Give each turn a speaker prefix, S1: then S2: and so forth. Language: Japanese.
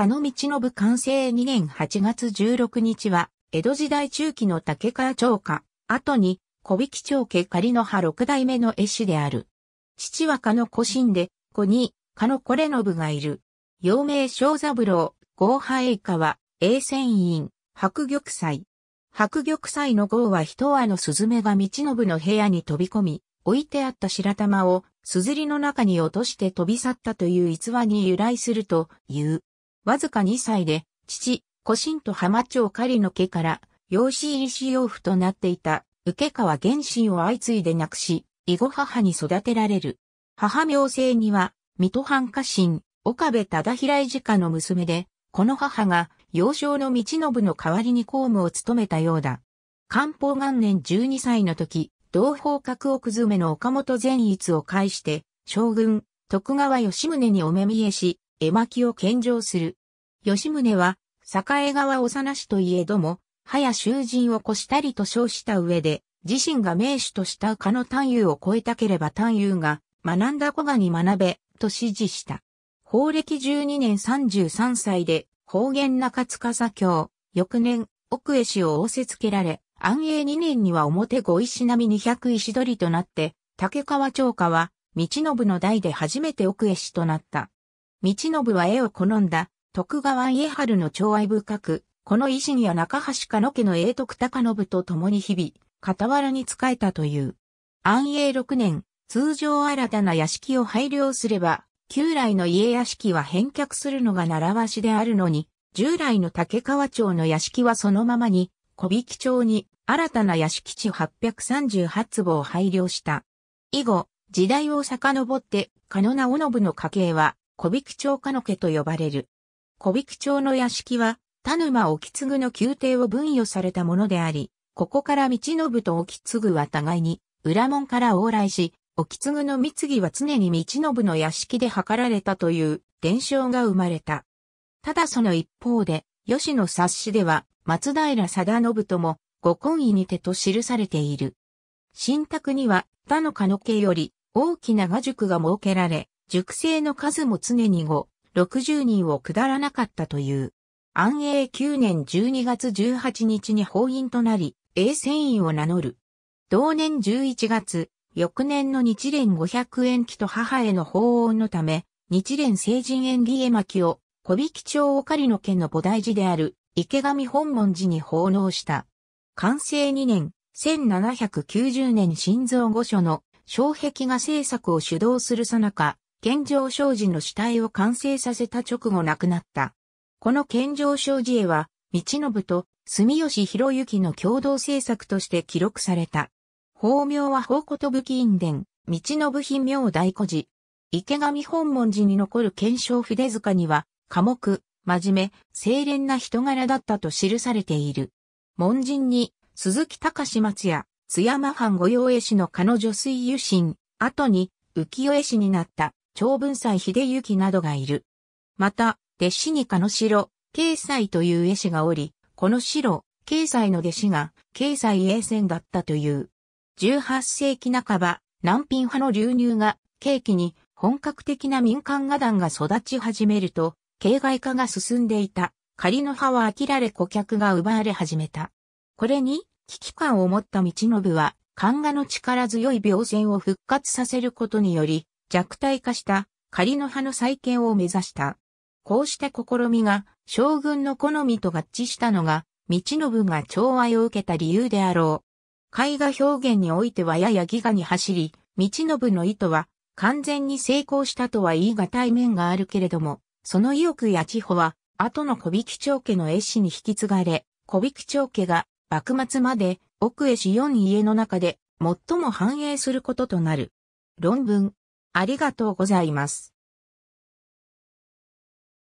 S1: 加野道信完成2年8月16日は、江戸時代中期の竹川町家、後に、小引町家仮の葉六代目の絵師である。父は加野古神で、子に、加野これ信がいる。陽明小三郎、合派栄華は、栄泉院、白玉祭。白玉祭の号は一羽の雀が道信の部屋に飛び込み、置いてあった白玉を、硯りの中に落として飛び去ったという逸話に由来するという。わずか2歳で、父、古神と浜町狩りの家から、養子入りし養父となっていた、受川原神を相次いで亡くし、以後母に育てられる。母名声には、水戸藩家臣、岡部忠平井家の娘で、この母が、幼少の道信の代わりに公務を務めたようだ。漢方元年12歳の時、同胞格奥詰めの岡本善逸を介して、将軍、徳川吉宗にお目見えし、絵巻を献上する。吉宗は、栄川幼しといえども、早囚人を越したりと称した上で、自身が名手としたかの単優を超えたければ単優が、学んだ子がに学べ、と指示した。法暦12年33歳で、方言中塚佐教、翌年、奥江氏を仰せつけられ、安永2年には表五石並み二百石取りとなって、竹川長家は、道信の代で初めて奥江氏となった。道信は絵を好んだ、徳川家春の寵愛深く、この維新や中橋家の家の英徳高信と共に日々、傍らに仕えたという。安永6年、通常新たな屋敷を配慮すれば、旧来の家屋敷は返却するのが習わしであるのに、従来の竹川町の屋敷はそのままに、小引町に新たな屋敷地838坪を配慮した。以後、時代を遡って、カノナオノブの家系は、小引町かの家と呼ばれる。小引町の屋敷は、田沼沖継の宮廷を分与されたものであり、ここから道信と沖継は互いに、裏門から往来し、沖継の貢は常に道信の屋敷で図られたという伝承が生まれた。ただその一方で、吉野冊子では、松平定信とも、ご婚意にてと記されている。新宅には、他の家の家より、大きな画塾が設けられ、熟成の数も常に5、60人を下らなかったという。安永9年12月18日に法院となり、永泉院を名乗る。同年11月、翌年の日蓮500円期と母への法恩のため、日蓮成人縁起絵巻を、小引町おかりの県の菩提寺である池上本門寺に奉納した。完成2年、1790年心臓御所の障壁画制作を主導するさなか、健常商事の死体を完成させた直後亡くなった。この健常商事絵は、道信と住吉博之の共同制作として記録された。法名は法ことぶき院伝、道信秘名大古寺。池上本門寺に残る検証筆塚には、科目、真面目、清廉な人柄だったと記されている。門人に、鈴木隆松や、津山藩御用絵師の彼女水友心、後に、浮世絵師になった、長文斎秀行などがいる。また、弟子にかの城、慶斎という絵師がおり、この城、慶斎の弟子が、慶斎永戦だったという。18世紀半ば、南品派の流入が、契機に本格的な民間画壇が育ち始めると、形骸化が進んでいた、仮の派は飽きられ顧客が奪われ始めた。これに、危機感を持った道信は、漢画の力強い描線を復活させることにより、弱体化した仮の派の再建を目指した。こうした試みが将軍の好みと合致したのが、道信が寵愛を受けた理由であろう。絵画表現においてはややギガに走り、道信の意図は完全に成功したとは言い難い面があるけれども、その意欲や地歩は、後の小引長家の絵師に引き継がれ、小引長家が幕末まで奥絵師4家の中で最も繁栄することとなる。論文、ありがとうございます。